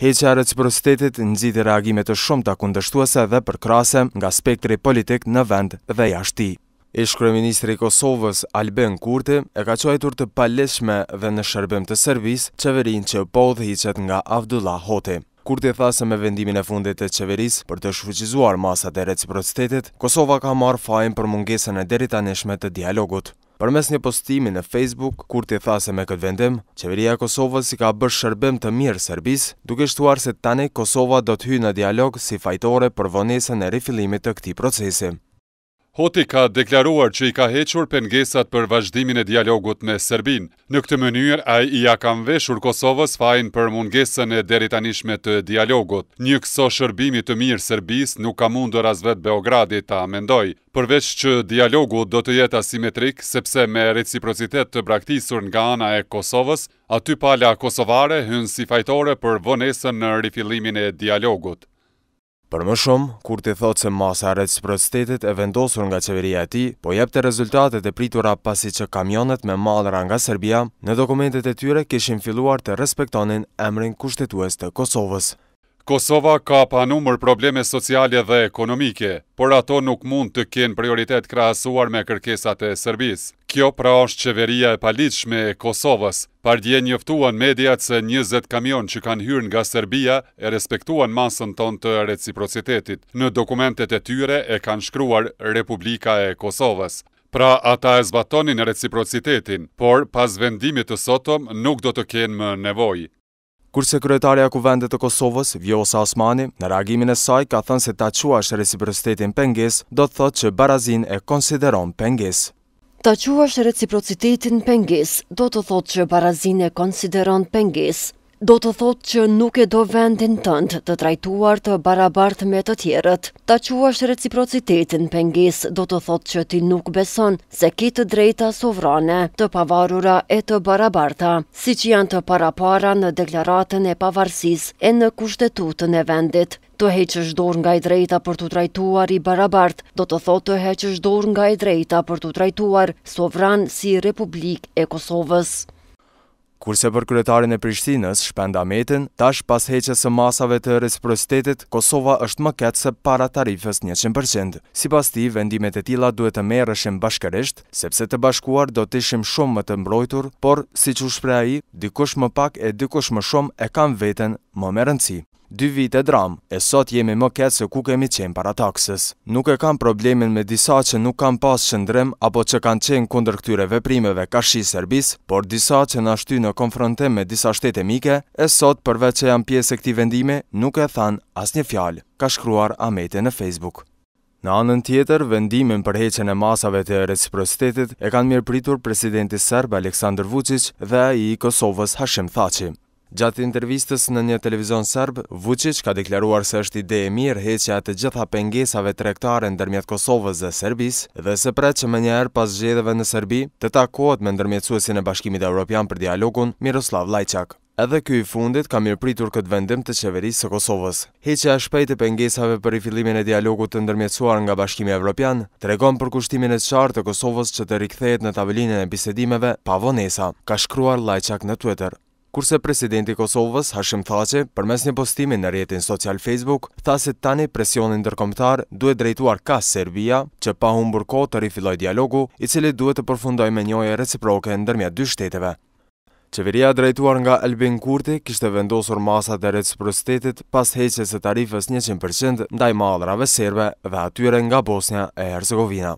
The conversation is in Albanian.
Heqja reciprocitetit nëziti reagimet të shumë të kundështuese dhe përkrasem nga spektri politik në vend dhe jashti. Ministri Kosovës, Alben Kurti, e ka quajtur të paleshme dhe në shërbim të servis qeverin që po dhe hiqet nga Avdullah Hoti. Kurti thasë me vendimin e fundit të qeveris për të shfuqizuar masat e reciprocitetit, Kosova ka marë fajn për mungesën e deritaneshme të dialogut. Përmes një postimi në Facebook, kur thase me këtë vendim, qeveria Kosovës si ka bërë shërbim të mirë Serbis, duke shtuar se tani Kosova do të në dialog si fajtore për vonesën e rifilimit të këti procesi. Hoti ka deklaruar që i ka hequr pengesat për vazhdimin e dialogut me Serbin. Në këtë mënyrë, a i a kam veshur Kosovës fajn për mungesën e deritanishme të dialogut. Një këso shërbimi të mirë Serbis nuk ka mundur as vetë Beogradi ta mendoj. Përveç që dialogu do të jetë asimetrik, sepse me reciprocitet të braktisur nga ana e Kosovës, aty pala Kosovare hënë si fajtore për vënesën në rifilimin e dialogut. Për më shumë, kur të thotë se masa rrët së prostetit e vendosur nga qeveria ti, po jep të rezultatet e pritura pasi që kamionet me malra nga Serbia, në dokumentet e tyre kishin filluar të respektonin emrin kushtetues të Kosovës. Kosova ka pa numër probleme sociale dhe ekonomike, por ato nuk mund të kenë prioritet krahasuar me kërkesat e Serbisë. Kjo pra është qeveria e paligjshme e Kosovës. Pardje njoftuan mediat se 20 kamion që kanë hyrë nga Serbia e respektuan masën tonë të reciprocitetit. Në dokumentet e tyre e kanë shkruar Republika e Kosovës. Pra ata e zbatonin reciprocitetin, por pas vendimit të sotëm nuk do të kenë më nevojë. Kurse kryetarja kuvendet të Kosovës, Vjosa Osmani, në reagimin e saj ka thënë se ta qua është reciprocitetin penges, do të thotë që Barazin e konsideron penges. Ta quash reciprocitetin penges, do të thotë që Barazin e konsideron penges, do të thotë që nuk e do vendin tëndë të trajtuar të barabartë me të tjerët. Ta quash reciprocitetin pëngis do të thotë që ti nuk beson se kitë drejta sovrane të pavarura e të barabarta, si që janë të parapara në deklaratën e pavarsis e në kushtetutën e vendit. Të heqë dorë nga i drejta për të trajtuar i barabart, do të thotë të heqë dorë nga i drejta për të trajtuar sovran si Republik e Kosovës. Kurse për kryetarin e Prishtinës, Shpenda Metin, tash pas heqës së masave të reciprocitetit, Kosova është më ketë se para tarifës 100%. Si pas ti, vendimet e tila duhet të merë bashkërisht, bashkeresht, sepse të bashkuar do të ishim shumë më të mbrojtur, por, si që a i, dikush më pak e dikush më shumë e kam veten më merënci dy vite dram, e sot jemi më ketë se ku kemi qenë para taksës. Nuk e kam problemin me disa që nuk kam pas qëndrim, apo që kanë qenë kundër këtyre veprimeve ka shi Serbis, por disa që në ashty në konfrontim me disa shtete mike, e sot përveç që janë pjesë e këti vendime, nuk e than as një fjalë, ka shkruar Amete në Facebook. Në anën tjetër, vendimin për heqen e masave të reciprocitetit e kanë mirë pritur presidenti serbë Aleksandr Vucic dhe i Kosovës Hashim Thaci. Gjatë intervistës në një televizion sërb, Vucic ka deklaruar se është ide e mirë heqja të gjitha pengesave të rektare në dërmjet Kosovës dhe Serbis dhe se pre që më njerë pas zxedheve në Serbi të takohet me ndërmjetësuesin e Bashkimit Europian për dialogun Miroslav Lajçak. Edhe ky i fundit ka mirë pritur këtë vendim të qeverisë së Kosovës. Heqja e shpejtë e pengesave për rifillimin e dialogut të ndërmjetësuar nga Bashkimi Evropian tregon për kushtimin e qartë të Kosovës që të rikthehet në tavolinën e bisedimeve pa vonesa, ka shkruar Lajçak në Twitter kurse presidenti Kosovës Hashim Thaqe, për mes një postimi në rjetin social Facebook, tha se tani presionin dërkomtar duhet drejtuar ka Serbia, që pa humbur ko të rifiloj dialogu, i cili duhet të përfundoj me njoje reciproke në dërmja dy shteteve. Qeveria drejtuar nga Elbin Kurti kishte vendosur masat e reciprocitetit pas heqjes së tarifës 100% ndaj mallrave serbe dhe atyre nga Bosnia e Herzegovina.